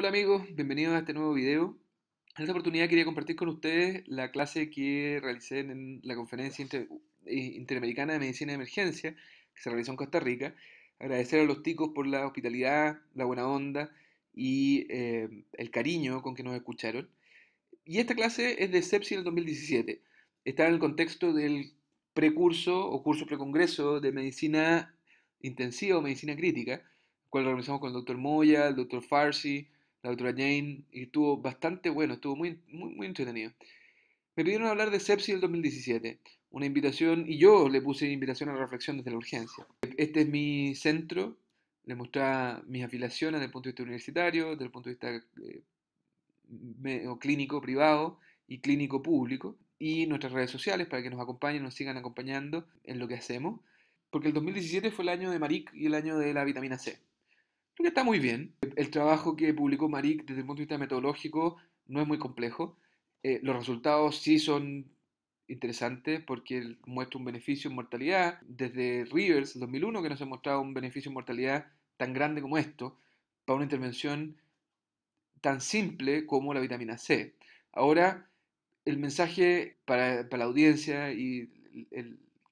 Hola amigos, bienvenidos a este nuevo video. En esta oportunidad quería compartir con ustedes la clase que realicé en la conferencia eh, interamericana de medicina de emergencia que se realizó en Costa Rica. Agradecer a los ticos por la hospitalidad, la buena onda y eh, el cariño con que nos escucharon. Y esta clase es de Sepsis del 2017. Está en el contexto del precurso o curso precongreso de medicina intensiva o medicina crítica, cual realizamos con el doctor Moya, el doctor Farsi, la doctora Jane, y estuvo bastante bueno, estuvo muy, muy, muy entretenido. Me pidieron hablar de Sepsis del 2017, una invitación, y yo le puse invitación a la reflexión desde la urgencia. Este es mi centro, le muestra mis afiliaciones desde el punto de vista universitario, desde el punto de vista eh, clínico privado y clínico público, y nuestras redes sociales para que nos acompañen, nos sigan acompañando en lo que hacemos, porque el 2017 fue el año de Maric y el año de la vitamina C. Creo que está muy bien. El trabajo que publicó Marik desde el punto de vista metodológico no es muy complejo. Eh, los resultados sí son interesantes porque muestra un beneficio en mortalidad. Desde Rivers 2001 que nos ha mostrado un beneficio en mortalidad tan grande como esto para una intervención tan simple como la vitamina C. Ahora, el mensaje para, la audiencia y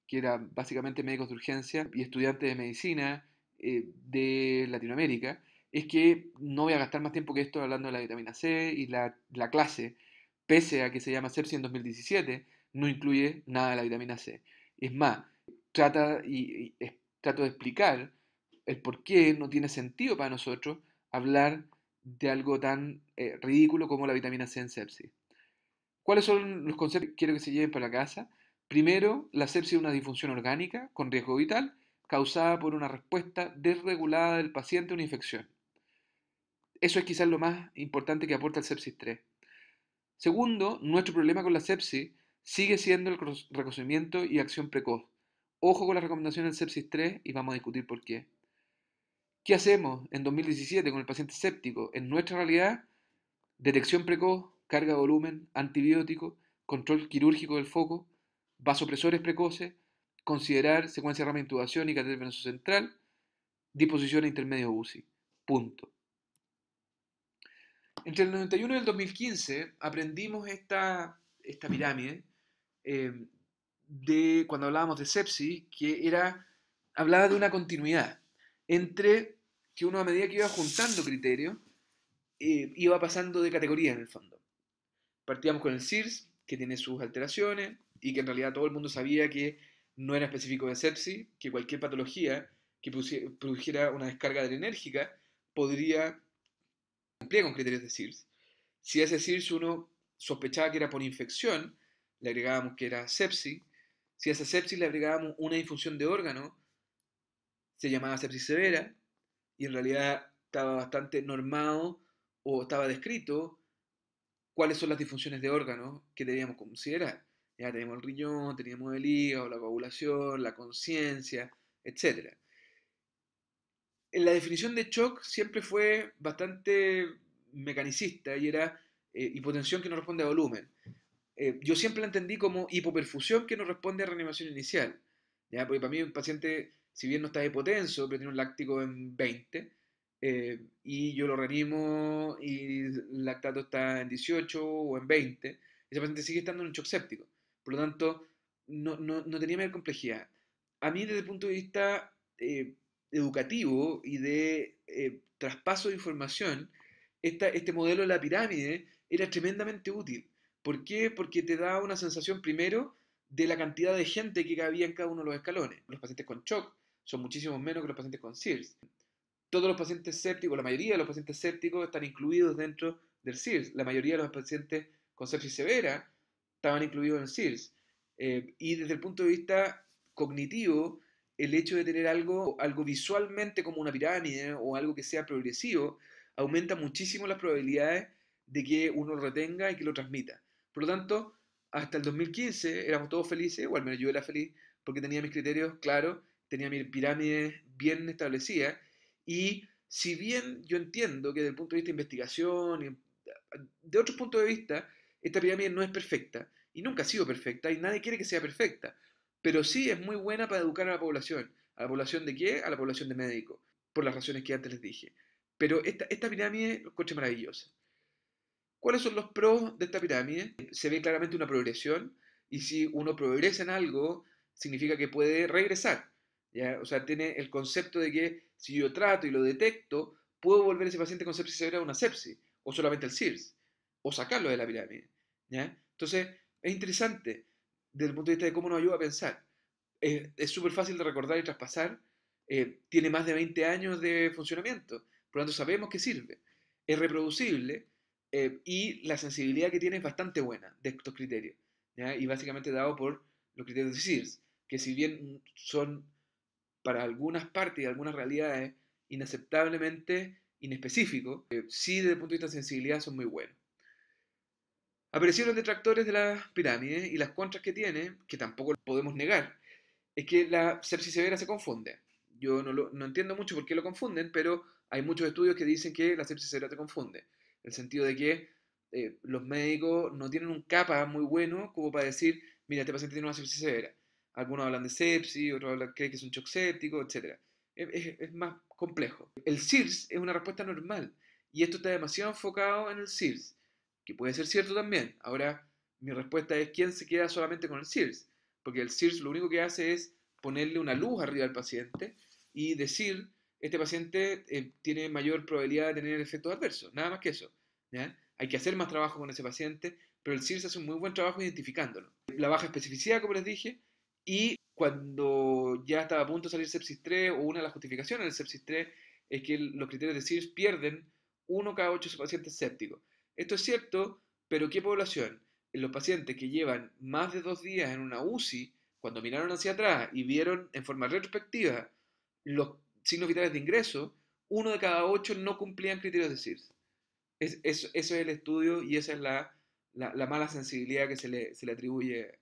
que era básicamente médicos de urgencia y estudiantes de medicina eh, de Latinoamérica, es que no voy a gastar más tiempo que esto hablando de la vitamina C y la, clase, pese a que se llama sepsis en 2017, no incluye nada de la vitamina C. Es más, trata y, trato de explicar el por qué no tiene sentido para nosotros hablar de algo tan eh, ridículo como la vitamina C en sepsis. ¿Cuáles son los conceptos que quiero que se lleven para la casa? Primero, la sepsis es una disfunción orgánica con riesgo vital causada por una respuesta desregulada del paciente a una infección. Eso es quizás lo más importante que aporta el sepsis 3. Segundo, nuestro problema con la sepsis sigue siendo el reconocimiento y acción precoz. Ojo con la recomendaciones del sepsis 3 y vamos a discutir por qué. ¿Qué hacemos en 2017 con el paciente séptico? En nuestra realidad, detección precoz, carga de volumen, antibiótico, control quirúrgico del foco, vasopresores precoces, considerar secuencia de rama intubación y catéter venoso central, disposición a e intermedio UCI. Punto. Entre el 91 y el 2015 aprendimos esta, esta pirámide em, de cuando hablábamos de sepsis, que era, hablaba de una continuidad entre que uno a medida que iba juntando criterios, eh, iba pasando de categoría en el fondo. Partíamos con el CIRS, que tiene sus alteraciones, y que en realidad todo el mundo sabía que no era específico de sepsis, que cualquier patología que produjera una descarga adrenérgica podría cumplir con criterios de SIRS. Si ese SIRS uno sospechaba que era por infección, le agregábamos que era sepsis. Si a esa sepsis le agregábamos una infusión de órgano, se llamaba sepsis severa y en realidad estaba bastante normado o estaba descrito cuáles son las disfunciones de órgano que debíamos considerar. Ya tenemos el riñón, teníamos el hígado, la coagulación, la conciencia, etc. La definición de shock siempre fue bastante mecanicista y era eh, hipotensión que no responde a volumen. Eh, yo siempre la entendí como hipoperfusión que no responde a reanimación inicial. ¿ya? Porque para mí un paciente, si bien no está hipotenso, pero tiene un láctico en 20, eh, y yo lo reanimo y el lactato está en 18 o en 20, ese paciente sigue estando en un shock séptico. Por lo tanto, no, tenía mayor complejidad. A mí desde el punto de vista eh, educativo y de eh, traspaso de información, este modelo de la pirámide era tremendamente útil. ¿Por qué? Porque te da una sensación primero de la cantidad de gente que había en cada uno de los escalones. Los pacientes con shock son muchísimos menos que los pacientes con SIRS. Todos los pacientes sépticos, la mayoría de los pacientes sépticos están incluidos dentro del SIRS. La mayoría de los pacientes con sepsis severa estaban incluidos en SIRS. Eh, y desde el punto de vista cognitivo, el hecho de tener algo, algo visualmente como una pirámide o algo que sea progresivo, aumenta muchísimo las probabilidades de que uno lo retenga y que lo transmita. Por lo tanto, hasta el 2015 éramos todos felices, o al menos yo era feliz, porque tenía mis criterios claros, tenía mi pirámide bien establecida, y si bien yo entiendo que desde el punto de vista de investigación, de otros puntos de vista, esta pirámide no es perfecta, y nunca ha sido perfecta y nadie quiere que sea perfecta, pero sí es muy buena para educar a la población. ¿A la población de qué? A la población de médicos, por las razones que antes les dije. Pero esta, esta pirámide, un coche maravillosa. ¿Cuáles son los pros de esta pirámide? Se ve claramente una progresión y si uno progresa en algo, significa que puede regresar. ¿ya? O sea, tiene el concepto de que si yo trato y lo detecto, puedo volver a ese paciente con sepsis severa a una sepsis, o solamente el SIRS. o sacarlo de la pirámide. ¿ya? Entonces, es interesante desde el punto de vista de cómo nos ayuda a pensar. es súper fácil de recordar y traspasar. Eh, tiene más de 20 años de funcionamiento, por lo tanto sabemos que sirve. Es reproducible eh, y la sensibilidad que tiene es bastante buena de estos criterios. Y básicamente dado por los criterios de Sears, que si bien son para algunas partes y algunas realidades inaceptablemente inespecíficos, eh, sí desde el punto de vista de sensibilidad son muy buenos. Aparecieron detractores de la pirámide y las contras que tiene, que tampoco podemos negar, es que la sepsis severa se confunde. Yo no, lo, no entiendo mucho por qué lo confunden, pero hay muchos estudios que dicen que la sepsis severa te confunde. En el sentido de que eh, los médicos no tienen un capa muy bueno como para decir, mira, este paciente tiene una sepsis severa. Algunos hablan de sepsis, otros hablan, creen que es un shock séptico, etc. Es, es más complejo. El SIRS es una respuesta normal y esto está demasiado enfocado en el SIRS que puede ser cierto también. Ahora, mi respuesta es quién se queda solamente con el SIRS, porque el SIRS lo único que hace es ponerle una luz arriba al paciente y decir, este paciente eh, tiene mayor probabilidad de tener efectos adversos, nada más que eso. Hay que hacer más trabajo con ese paciente, pero el SIRS hace un muy buen trabajo identificándolo. La baja especificidad, como les dije, y cuando ya estaba a punto de salir sepsis 3, o una de las justificaciones del sepsis 3 es que los criterios de SIRS pierden uno cada ocho pacientes sépticos. Esto es cierto, pero ¿qué población? En eh, los pacientes que llevan más de dos días en una UCI, cuando miraron hacia atrás y vieron en forma retrospectiva los signos vitales de ingreso, uno de cada ocho no cumplían criterios de CIRS. Es, es, el estudio y esa es la, mala sensibilidad que se le, atribuye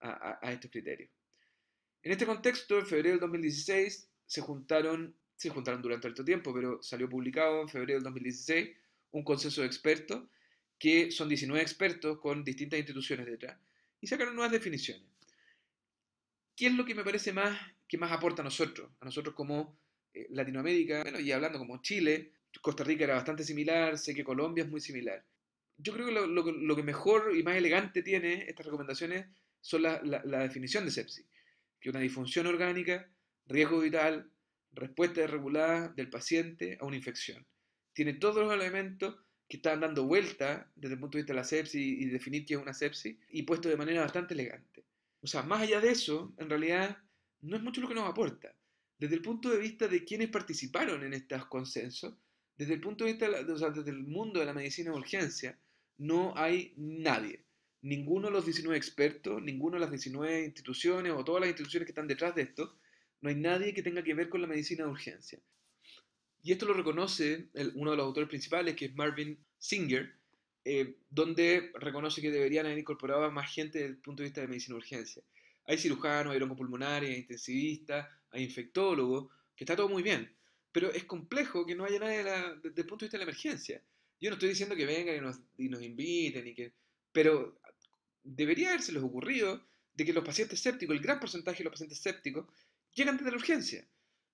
a, estos criterios. En este contexto, en febrero del 2016, se juntaron, se juntaron durante alto tiempo, pero salió publicado en febrero del 2016 un consenso de expertos que son 19 expertos con distintas instituciones detrás, y sacaron nuevas definiciones. ¿Qué es lo que me parece más que más aporta a nosotros? A nosotros como eh, Latinoamérica, bueno, y hablando como Chile, Costa Rica era bastante similar, sé que Colombia es muy similar. Yo creo que lo, que mejor y más elegante tiene estas recomendaciones son la, definición de sepsis, que una disfunción orgánica, riesgo vital, respuesta irregular del paciente a una infección. Tiene todos los elementos que estaban dando vuelta desde el punto de vista de la sepsis y definir qué es una sepsis, y puesto de manera bastante elegante. O sea, más allá de eso, en realidad no es mucho lo que nos aporta. Desde el punto de vista de quienes participaron en estos consensos, desde el punto de vista, de, o sea, desde el mundo de la medicina de urgencia, no hay nadie. Ninguno de los 19 expertos, ninguno de las 19 instituciones o todas las instituciones que están detrás de esto, no hay nadie que tenga que ver con la medicina de urgencia. Y esto lo reconoce uno de los autores principales, que es Marvin Singer, eh, donde reconoce que deberían haber incorporado más gente desde el punto de vista de medicina de urgencia. Hay cirujanos, hay broncopulmonares, hay intensivistas, hay infectólogos, que está todo muy bien. Pero es complejo que no haya nadie desde el punto de vista de la emergencia. Yo no estoy diciendo que vengan y nos, inviten, y que, pero debería haberse les ocurrido de que los pacientes sépticos, el gran porcentaje de los pacientes sépticos, llegan desde la urgencia.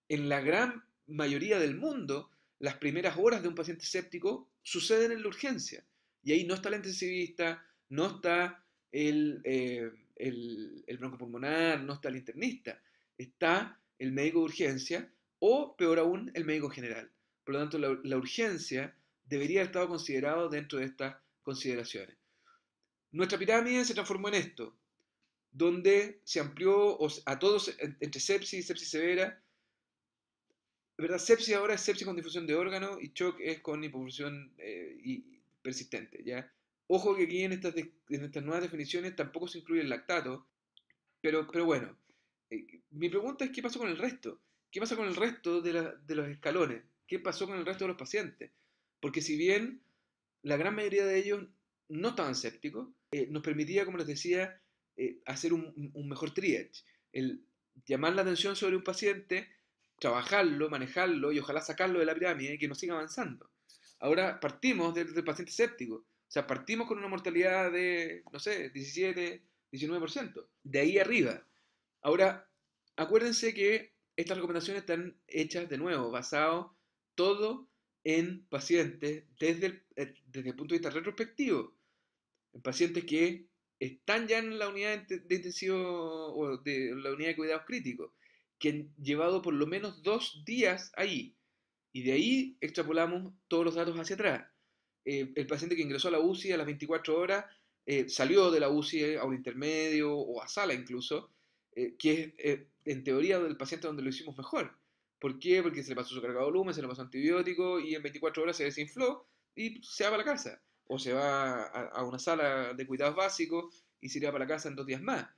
En la gran mayoría del mundo, las primeras horas de un paciente séptico suceden en la urgencia. Y ahí no está el intensivista, no está el, eh, el, broncopulmonar, no está el internista. Está el médico de urgencia o, peor aún, el médico general. Por lo tanto, la, urgencia debería haber estado considerado dentro de estas consideraciones. Nuestra pirámide se transformó en esto, donde se amplió a todos entre sepsis y sepsis severa, ¿Verdad? sepsis ahora es sepsis con difusión de órgano y shock es con hipofusión eh, y persistente, ¿ya? Ojo que aquí en estas, en estas nuevas definiciones tampoco se incluye el lactato, pero, pero bueno. Eh, mi pregunta es, ¿qué pasó con el resto? ¿Qué pasó con el resto de, los escalones? ¿Qué pasó con el resto de los pacientes? Porque si bien la gran mayoría de ellos no estaban sépticos, eh, nos permitía, como les decía, hacer un, un mejor triage. El llamar la atención sobre un paciente, trabajarlo, manejarlo y ojalá sacarlo de la pirámide y que no siga avanzando. Ahora partimos del, paciente séptico. O sea, partimos con una mortalidad de, no sé, 17, 19%. De ahí arriba. Ahora, acuérdense que estas recomendaciones están hechas de nuevo, basado todo en pacientes desde el, eh, punto de vista retrospectivo. En pacientes que están ya en la unidad de intensivo o de la unidad de cuidados críticos que han llevado por lo menos dos días ahí. Y de ahí extrapolamos todos los datos hacia atrás. Eh, el paciente que ingresó a la UCI a las 24 horas eh, salió de la UCI a un intermedio o a sala incluso, eh, que es en teoría el paciente donde lo hicimos mejor. ¿Por qué? Porque se le pasó su carga de volumen, se le pasó antibiótico y en 24 horas se desinfló y se va para la casa. O se va a, una sala de cuidados básicos y se irá para la casa en dos días más.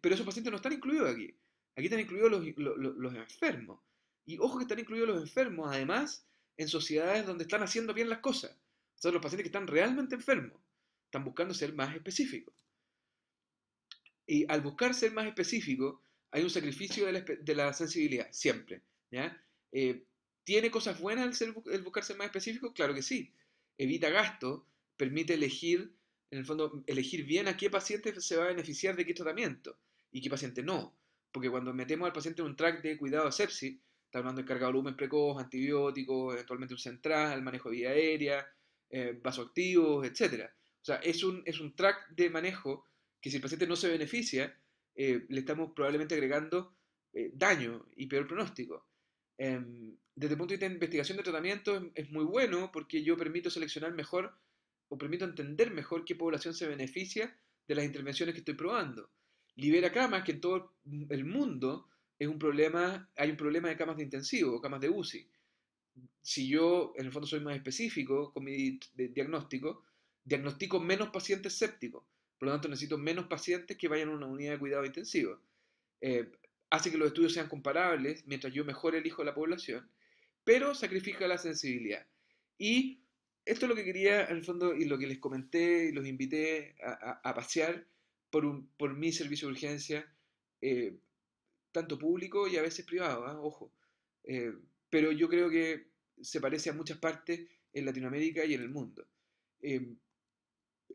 pero esos pacientes no están incluidos aquí. Aquí están incluidos los, enfermos. Y ojo que están incluidos los enfermos, además, en sociedades donde están haciendo bien las cosas. Son los pacientes que están realmente enfermos. Están buscando ser más específicos. Y al buscar ser más específico, hay un sacrificio de la, sensibilidad, siempre. Eh, ¿Tiene cosas buenas el, el, buscar ser más específico? Claro que sí. Evita gasto, permite elegir, en el fondo, elegir bien a qué paciente se va a beneficiar de qué tratamiento y qué paciente no porque cuando metemos al paciente en un track de cuidado a sepsis, está hablando de carga de volumen precoz, antibióticos, eventualmente un central, el manejo de vía aérea, eh, vasoactivos, etc. O sea, es un, es un track de manejo que si el paciente no se beneficia, eh, le estamos probablemente agregando eh, daño y peor pronóstico. Em, desde el punto de vista de investigación de tratamiento es muy bueno porque yo permito seleccionar mejor o permito entender mejor qué población se beneficia de las intervenciones que estoy probando libera camas que en todo el mundo es un problema, hay un problema de camas de intensivo, o camas de UCI. Si yo, en el fondo, soy más específico con mi diagnóstico, diagnostico menos pacientes sépticos. Por lo tanto, necesito menos pacientes que vayan a una unidad de cuidado intensivo. Eh, hace que los estudios sean comparables mientras yo mejor elijo la población, pero sacrifica la sensibilidad. Y esto es lo que quería, en el fondo, y lo que les comenté y los invité a pasear, por, un, por mi servicio de urgencia, eh, tanto público y a veces privado, ¿ah? ojo. Eh, pero yo creo que se parece a muchas partes en Latinoamérica y en el mundo. Eh,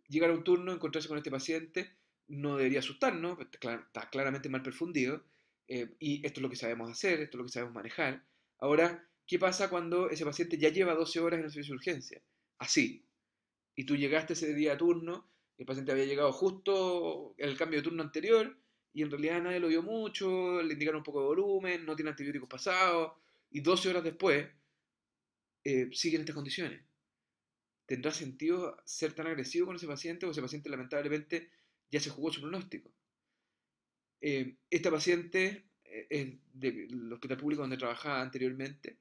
llegar a un turno, encontrarse con este paciente, no debería asustarnos, está claramente mal perfundido, y esto es lo que sabemos hacer, esto es lo que sabemos manejar. Ahora, ¿qué pasa cuando ese paciente ya lleva 12 horas en el servicio de urgencia? Así. Y tú llegaste ese día a turno el paciente había llegado justo en el cambio de turno anterior y en realidad nadie lo vio mucho, le indicaron un poco de volumen, no tiene antibióticos pasados y 12 horas después eh, sigue en estas condiciones. ¿Tendrá sentido ser tan agresivo con ese paciente o ese paciente lamentablemente ya se jugó su pronóstico? Eh, esta paciente, eh, del hospital público donde trabajaba anteriormente,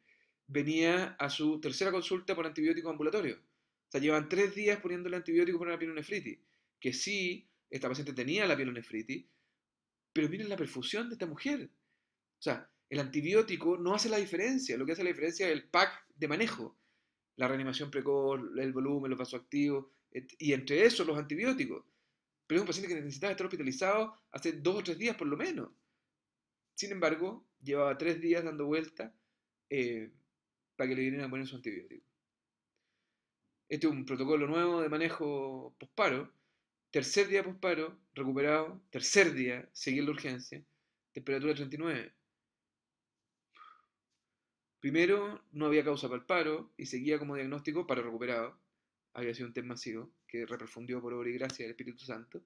venía a su tercera consulta por antibiótico ambulatorio. O sea, llevan tres días poniéndole antibiótico por una pielonefritis que sí, esta paciente tenía la pielonefritis, pero miren la perfusión de esta mujer. O sea, el antibiótico no hace la diferencia, lo que hace la diferencia es el pack de manejo, la reanimación precoz, el volumen, los vasoactivos, y entre eso los antibióticos. Pero es un paciente que necesitaba estar hospitalizado hace dos o tres días por lo menos. Sin embargo, llevaba tres días dando vuelta eh, para que le vinieran a poner su antibiótico. Este es un protocolo nuevo de manejo posparo Tercer día posparo, recuperado. Tercer día, seguía la urgencia. Temperatura 39. Primero, no había causa para el paro y seguía como diagnóstico para recuperado. Había sido un test masivo que reperfundió por obra y gracia del Espíritu Santo.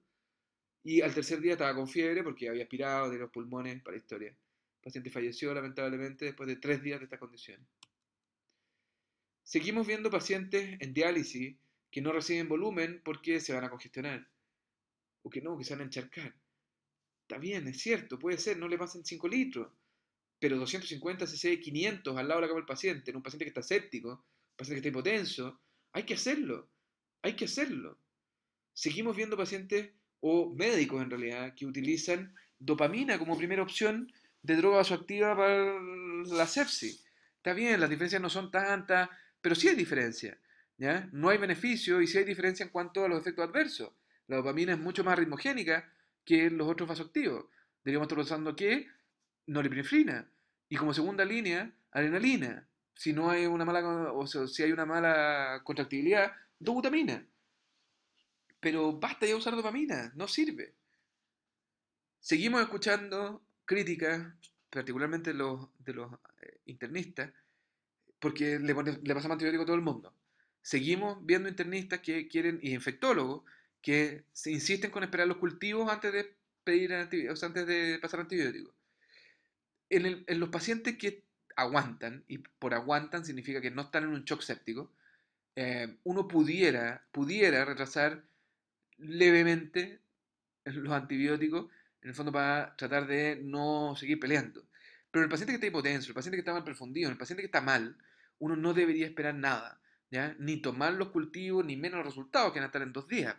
Y al tercer día estaba con fiebre porque había aspirado de los pulmones para historia. El paciente falleció lamentablemente después de tres días de estas condiciones. Seguimos viendo pacientes en diálisis que no reciben volumen porque se van a congestionar o que no, que se van a encharcar. Está bien, es cierto, puede ser, no le pasen 5 litros, pero 250 cc, 500 al lado de la cama del paciente, en un paciente que está séptico, un paciente que está hipotenso, hay que hacerlo, hay que hacerlo. Seguimos viendo pacientes o médicos en realidad que utilizan dopamina como primera opción de droga vasoactiva para la sepsis. Está bien, las diferencias no son tantas, pero sí hay diferencia. ¿ya? No hay beneficio y sí hay diferencia en cuanto a los efectos adversos. La dopamina es mucho más ritmogénica que los otros vasoactivos. Deberíamos estar usando que norepinefrina y como segunda línea, adrenalina. Si no hay una mala o si hay una mala contractibilidad, dobutamina. Pero basta ya usar dopamina, no sirve. Seguimos escuchando críticas, particularmente de los eh, internistas, porque le, pasa pasamos a todo el mundo. Seguimos viendo internistas que quieren, y infectólogos, que se insisten con esperar los cultivos antes de, pedir antes de pasar antibióticos. En, los pacientes que aguantan, y por aguantan significa que no están en un shock séptico, eh, uno pudiera, pudiera retrasar levemente los antibióticos, en el fondo para tratar de no seguir peleando. Pero el paciente que está hipotenso, el paciente que está mal profundido, el paciente que está mal, uno no debería esperar nada, ¿ya? ni tomar los cultivos, ni menos resultados que van en dos días.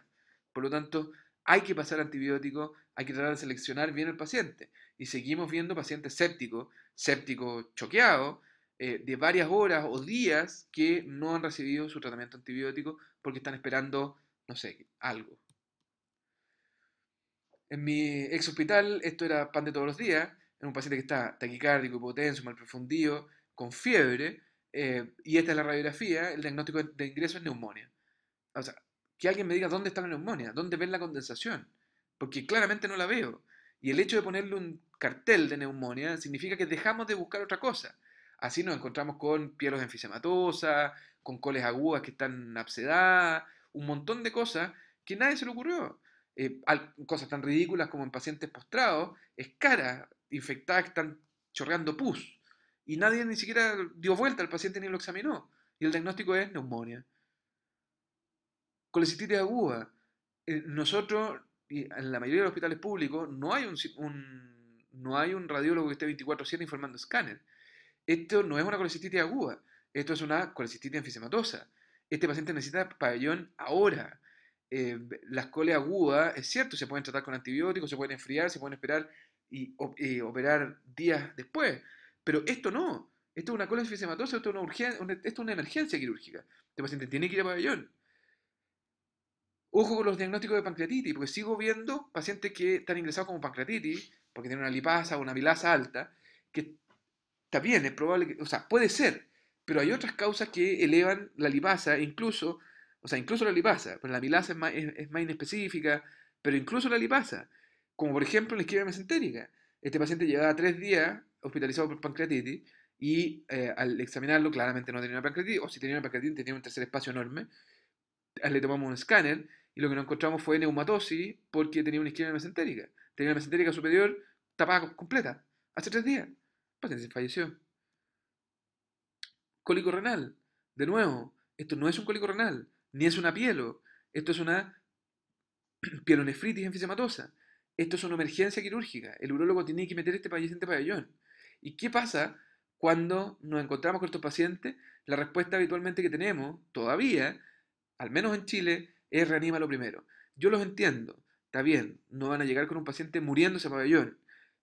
Por lo tanto, hay que pasar antibióticos, hay que tratar de seleccionar bien el paciente. Y seguimos viendo pacientes sépticos, sépticos choqueados, eh, de varias horas o días que no han recibido su tratamiento antibiótico porque están esperando, no sé, algo. En mi ex hospital, esto era pan de todos los días, en un paciente que está taquicárdico, hipotenso, mal profundido, con fiebre, eh, y esta es la radiografía, el diagnóstico de ingreso es neumonía. O sea, que alguien me diga dónde está la neumonía, dónde ven la condensación, porque claramente no la veo. Y el hecho de ponerle un cartel de neumonía significa que dejamos de buscar otra cosa. Así nos encontramos con pieles enfisematosas, con coles agudas que están absedadas, un montón de cosas que nadie se le ocurrió. Eh, cosas tan ridículas como en pacientes postrados, escaras, infectadas que están chorreando pus. Y nadie ni siquiera dio vuelta al paciente ni lo examinó. Y el diagnóstico es neumonía. Colecistitis aguda. Eh, nosotros, en la mayoría de los hospitales públicos, no hay un, radiólogo que esté 24-7 informando escáner. Esto no es una colecistitis aguda, esto es una colecistitis enfisematosa. Este paciente necesita pabellón ahora. Eh, las coles agudas, es cierto, se pueden tratar con antibióticos, se pueden enfriar, se pueden esperar y operar días después. Pero esto no. Esto es una cola enfisematosa, es una, esto es una emergencia quirúrgica. Este paciente tiene que ir a pabellón. Ojo con los diagnósticos de pancreatitis, porque sigo viendo pacientes que están ingresados como pancreatitis, porque tienen una lipasa o una milasa alta, que también es probable que, o sea, puede ser, pero hay otras causas que elevan la lipasa, e incluso, o sea, incluso la lipasa, pero la milasa es más, es, más inespecífica, pero incluso la lipasa, como por ejemplo la esquina mesentérica. Este paciente llevaba tres días hospitalizado por pancreatitis y eh, al examinarlo claramente no tenía una pancreatitis, o si tenía una pancreatitis tenía un tercer espacio enorme. Le tomamos un escáner y lo que nos encontramos fue neumatosis porque tenía una isquemia mesentérica. Tenía una mesentérica superior tapada completa, hace tres días. El paciente falleció. Cólico renal, de nuevo, esto no es un cólico renal, ni es una pielo, esto es una pielonefritis enfisematosa. Esto es una emergencia quirúrgica. El urólogo tiene que meter este paciente pabellón. ¿Y qué pasa cuando nos encontramos con estos pacientes? La respuesta habitualmente que tenemos, todavía, al menos en Chile, es lo primero. Yo los entiendo, está bien, no van a llegar con un paciente muriéndose a pabellón,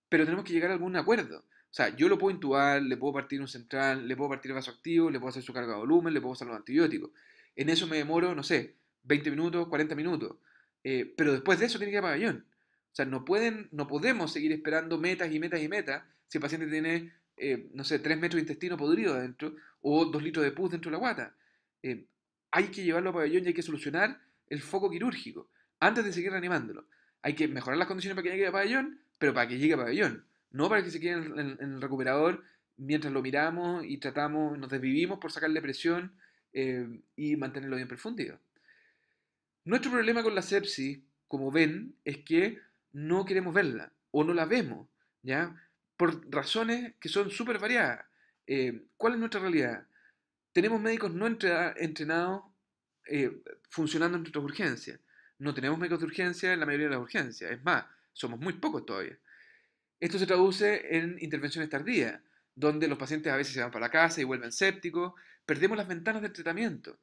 pero tenemos que llegar a algún acuerdo. O sea, yo lo puedo intubar, le puedo partir un central, le puedo partir el vaso activo, le puedo hacer su carga de volumen, le puedo usar los antibióticos. En eso me demoro, no sé, 20 minutos, 40 minutos. Eh, pero después de eso tiene que ir a pabellón. O sea, no, pueden, no podemos seguir esperando metas y metas y metas si el paciente tiene, eh, no sé, 3 metros de intestino podrido adentro o 2 litros de pus dentro de la guata. Eh, hay que llevarlo a pabellón y hay que solucionar el foco quirúrgico antes de seguir reanimándolo. Hay que mejorar las condiciones para que llegue a pabellón, pero para que llegue a pabellón, no para que se quede en, el recuperador mientras lo miramos y tratamos, nos desvivimos por sacarle presión eh, y mantenerlo bien profundido. Nuestro problema con la sepsis, como ven, es que no queremos verla o no la vemos, ¿ya? Por razones que son súper variadas. Eh, ¿Cuál es nuestra realidad? Tenemos médicos no entrenados eh, funcionando en nuestras urgencias. No tenemos médicos de urgencia en la mayoría de las urgencias. Es más, somos muy pocos todavía. Esto se traduce en intervenciones tardías, donde los pacientes a veces se van para la casa y vuelven sépticos, perdemos las ventanas del tratamiento.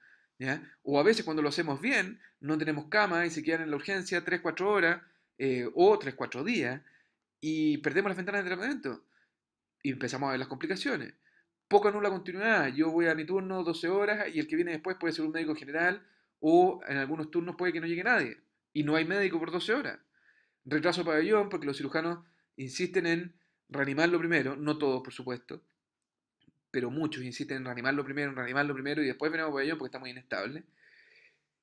O a veces cuando lo hacemos bien, no tenemos cama y se quedan en la urgencia 3-4 horas eh, o 3-4 días y perdemos las ventanas de tratamiento y empezamos a ver las complicaciones. Poca nula continuidad, yo voy a mi turno 12 horas y el que viene después puede ser un médico general o en algunos turnos puede que no llegue nadie y no hay médico por 12 horas. Retraso pabellón porque los cirujanos insisten en reanimarlo primero, no todos por supuesto, pero muchos insisten en reanimarlo primero, en reanimarlo primero y después venimos a pabellón porque está muy inestable.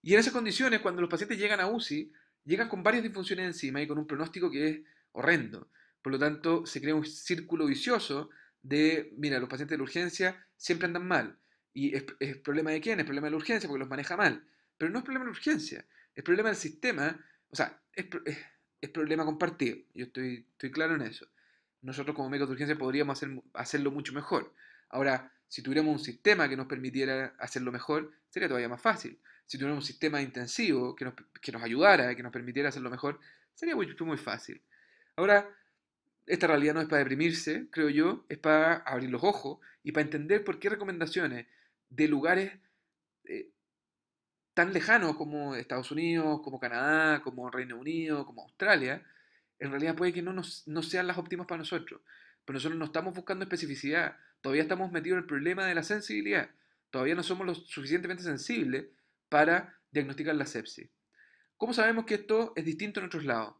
Y en esas condiciones, cuando los pacientes llegan a UCI, llegan con varias disfunciones encima y con un pronóstico que es horrendo. Por lo tanto, se crea un círculo vicioso de, mira, los pacientes de urgencia siempre andan mal. ¿Y es, es problema de quién? Es problema de la urgencia porque los maneja mal. Pero no es problema de urgencia, es problema del sistema, o sea, es, problema compartido, yo estoy, estoy claro en eso. Nosotros como médicos de urgencia podríamos hacer, hacerlo mucho mejor. Ahora, si tuviéramos un sistema que nos permitiera hacerlo mejor, sería todavía más fácil. Si tuviéramos un sistema intensivo que nos, ayudara, que nos permitiera hacerlo mejor, sería muy, muy fácil. Ahora, esta realidad no es para deprimirse, creo yo, es para abrir los ojos y para entender por qué recomendaciones de lugares eh, tan lejanos como Estados Unidos, como Canadá, como Reino Unido, como Australia, en realidad puede que no, sean las óptimas para nosotros. Pero nosotros no estamos buscando especificidad, todavía estamos metidos en el problema de la sensibilidad, todavía no somos lo suficientemente sensibles para diagnosticar la sepsis. ¿Cómo sabemos que esto es distinto en otros lados?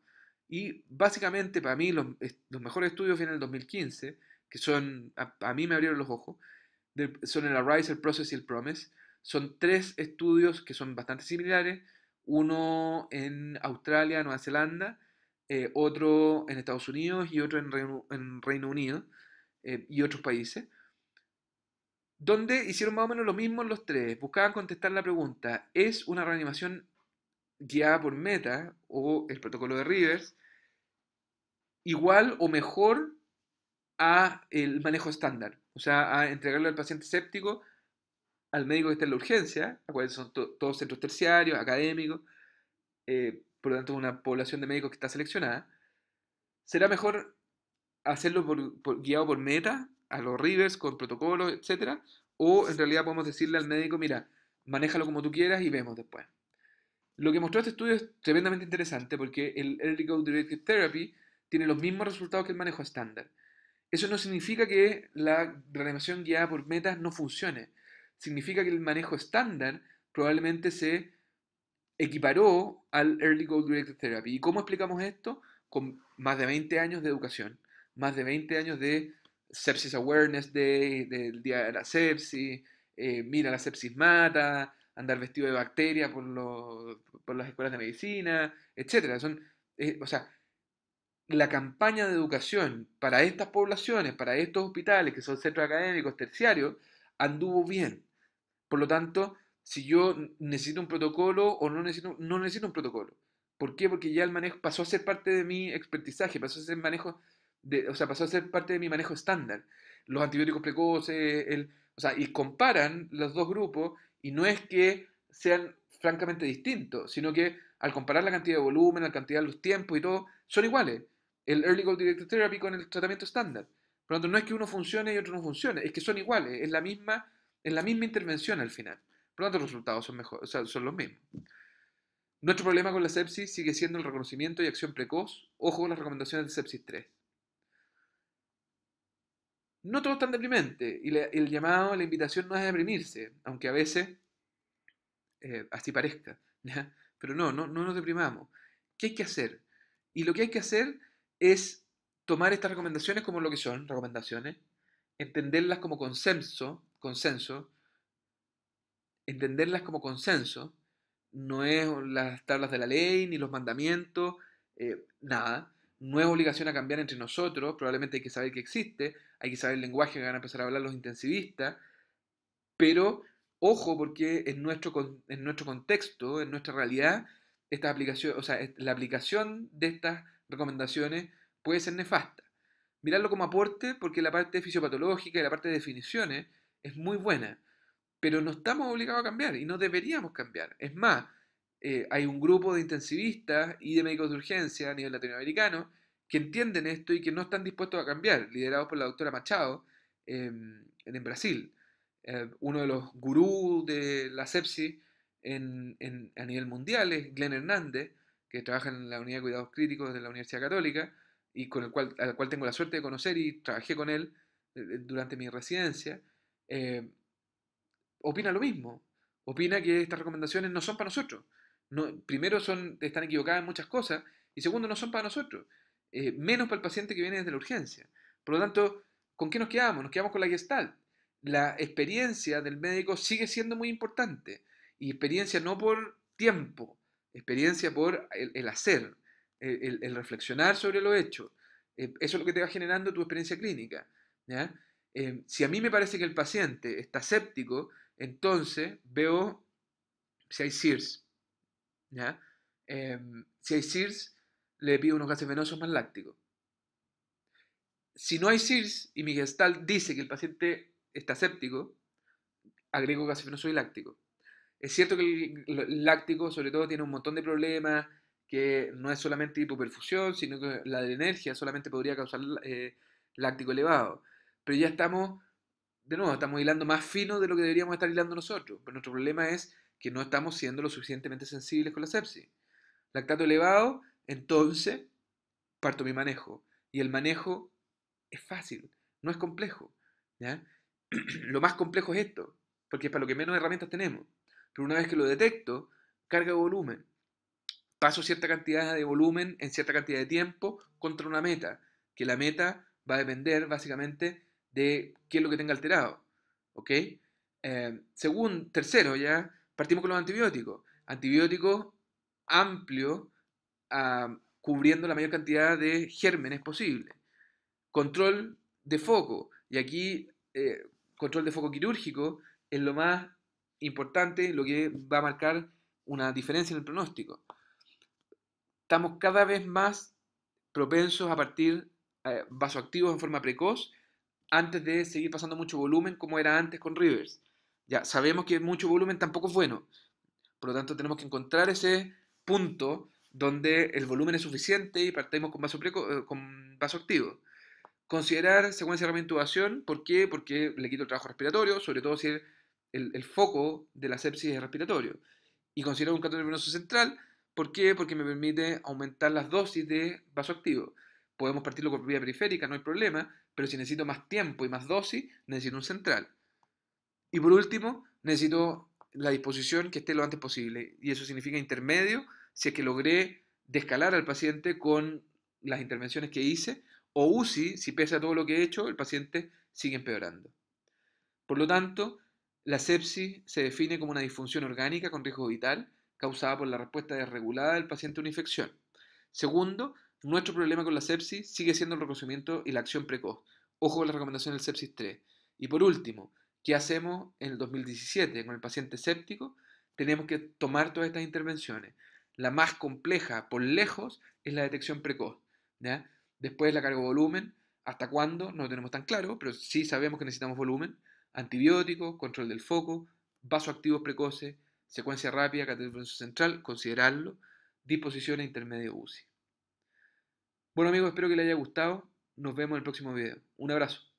Y básicamente para mí los, mejores estudios vienen en el 2015, que son, a, mí me abrieron los ojos, son el Arise, el Process y el Promise, son tres estudios que son bastante similares, uno en Australia, Nueva Zelanda, eh, otro en Estados Unidos y otro en Reino, Unido eh, y otros países, donde hicieron más o menos lo mismo los tres. Buscaban contestar la pregunta, ¿es una reanimación guiada por Meta o el protocolo de Rivers igual o mejor a el manejo estándar? O sea, a entregarlo al paciente séptico al médico que está en la urgencia, acuérdense, son todos centros terciarios, académicos, eh, por lo tanto una población de médicos que está seleccionada, será mejor hacerlo por, guiado por meta, a los rivers, con protocolos, etc. O en realidad podemos decirle al médico, mira, manéjalo como tú quieras y vemos después. Lo que mostró este estudio es tremendamente interesante porque el Early Go Directed Therapy tiene los mismos resultados que el manejo estándar. Eso no significa que la reanimación guiada por metas no funcione significa que el manejo estándar probablemente se equiparó al Early Goal Directed Therapy. ¿Y cómo explicamos esto? Con más de 20 años de educación, más de 20 años de Sepsis Awareness Day, del Día de la Sepsis, eh, Mira la Sepsis Mata, andar vestido de bacteria por, por las escuelas de medicina, etc. Son, eh, o sea, la campaña de educación para estas poblaciones, para estos hospitales que son centros académicos terciarios, anduvo bien. Por lo tanto, si yo necesito un protocolo o no necesito, no necesito un protocolo. ¿Por qué? Porque ya el manejo pasó a ser parte de mi expertizaje, pasó a ser manejo de, o sea, pasó a ser parte de mi manejo estándar. Los antibióticos precoces, el, o sea, y comparan los dos grupos y no es que sean francamente distintos, sino que al comparar la cantidad de volumen, la cantidad de los tiempos y todo, son iguales. El Early Goal Directed Therapy con el tratamiento estándar. Por lo tanto, no es que uno funcione y otro no funcione, es que son iguales, es la misma en la misma intervención al final. Por lo tanto, los resultados son, los mismos. Nuestro problema con la sepsis sigue siendo el reconocimiento y acción precoz. Ojo con las recomendaciones de sepsis 3. No todo es tan deprimente y el llamado, la invitación no es deprimirse, aunque a veces eh, así parezca. Pero no, no, no nos deprimamos. ¿Qué hay que hacer? Y lo que hay que hacer es tomar estas recomendaciones como lo que son, recomendaciones, entenderlas como consenso, consenso, entenderlas como consenso, no es las tablas de la ley, ni los mandamientos, eh, nada. No es obligación a cambiar entre nosotros, probablemente hay que saber que existe, hay que saber el lenguaje que van a empezar a hablar los intensivistas, pero ojo porque en nuestro, en nuestro contexto, en nuestra realidad, esta aplicación, o sea, la aplicación de estas recomendaciones puede ser nefasta. Mirarlo como aporte porque la parte fisiopatológica y la parte de definiciones es muy buena, pero no estamos obligados a cambiar y no deberíamos cambiar. Es más, eh, hay un grupo de intensivistas y de médicos de urgencia a nivel latinoamericano que entienden esto y que no están dispuestos a cambiar, liderados por la doctora Machado em, en Brasil, eh, uno de los gurús de la sepsis en, a nivel mundial es Glenn Hernández, que trabaja en la unidad de cuidados críticos de la Universidad Católica y con el cual, al cual tengo la suerte de conocer y trabajé con él eh, durante mi residencia. Eh, opina lo mismo. Opina que estas recomendaciones no son para nosotros. primero, están equivocadas en muchas cosas y segundo, no son para nosotros. Eh, menos para el paciente que viene desde la urgencia. Por lo tanto, ¿con qué nos quedamos? Nos quedamos con la gestal La experiencia del médico sigue siendo muy importante. Y experiencia no por tiempo, experiencia por el, hacer, el, reflexionar sobre lo hecho. Eh, eso es lo que te va generando tu experiencia clínica. ¿ya? Em, si a mí me parece que el paciente está séptico, entonces veo si hay SIRS. Em, si hay SIRS, le pido unos gases venosos más lácticos. Si no hay SIRS y mi gestal dice que el paciente está séptico, agrego gases venosos y lácticos. Es cierto que el láctico, sobre todo, tiene un montón de problemas, que no es solamente hipoperfusión, sino que la de energía solamente podría causar eh, láctico elevado pero ya estamos, de nuevo, estamos hilando más fino de lo que deberíamos estar hilando nosotros. Pero nuestro problema es que no estamos siendo lo suficientemente sensibles con la sepsis. Lactato elevado, entonces parto mi manejo. Y el manejo es fácil, no es complejo. lo más complejo es esto, porque es para lo que menos herramientas tenemos. Pero una vez que lo detecto, carga volumen. Paso cierta cantidad de volumen en cierta cantidad de tiempo contra una meta, que la meta va a depender básicamente de qué es lo que tenga alterado. ¿Ok? Eh, según, tercero, ya partimos con los antibióticos. Antibióticos amplio, ah, cubriendo la mayor cantidad de gérmenes posible. Control de foco. Y aquí, eh, control de foco quirúrgico es lo más importante, lo que va a marcar una diferencia en el pronóstico. Estamos cada vez más propensos a partir eh, vasoactivos en forma precoz antes de seguir pasando mucho volumen como era antes con Rivers. Ya sabemos que mucho volumen tampoco es bueno. Por lo tanto, tenemos que encontrar ese punto donde el volumen es suficiente y partimos con vaso, activo. Eh, con vaso activo. Considerar secuencia de intubación, ¿por qué? Porque le quito el trabajo respiratorio, sobre todo si el, foco de la sepsis es respiratorio. Y considerar un catéter venoso central, ¿por qué? Porque me permite aumentar las dosis de vaso activo. Podemos partirlo con vía periférica, no hay problema, pero si necesito más tiempo y más dosis, necesito un central. Y por último, necesito la disposición que esté lo antes posible. Y eso significa intermedio, si es que logré descalar al paciente con las intervenciones que hice, o UCI, si pese a todo lo que he hecho, el paciente sigue empeorando. Por lo tanto, la sepsis se define como una disfunción orgánica con riesgo vital causada por la respuesta desregulada del paciente a una infección. Segundo, nuestro problema con la sepsis sigue siendo el reconocimiento y la acción precoz. Ojo con la recomendación del sepsis 3. Y por último, ¿qué hacemos en el 2017 con el paciente séptico? Tenemos que tomar todas estas intervenciones. La más compleja, por lejos, es la detección precoz. Después la de volumen ¿hasta cuándo? No lo tenemos tan claro, pero sí sabemos que necesitamos volumen. Antibióticos, control del foco, activos precoces, secuencia rápida, venoso central, considerarlo, disposición e intermedio UCI. Bueno amigos, espero que les haya gustado. Nos vemos en el próximo video. Un abrazo.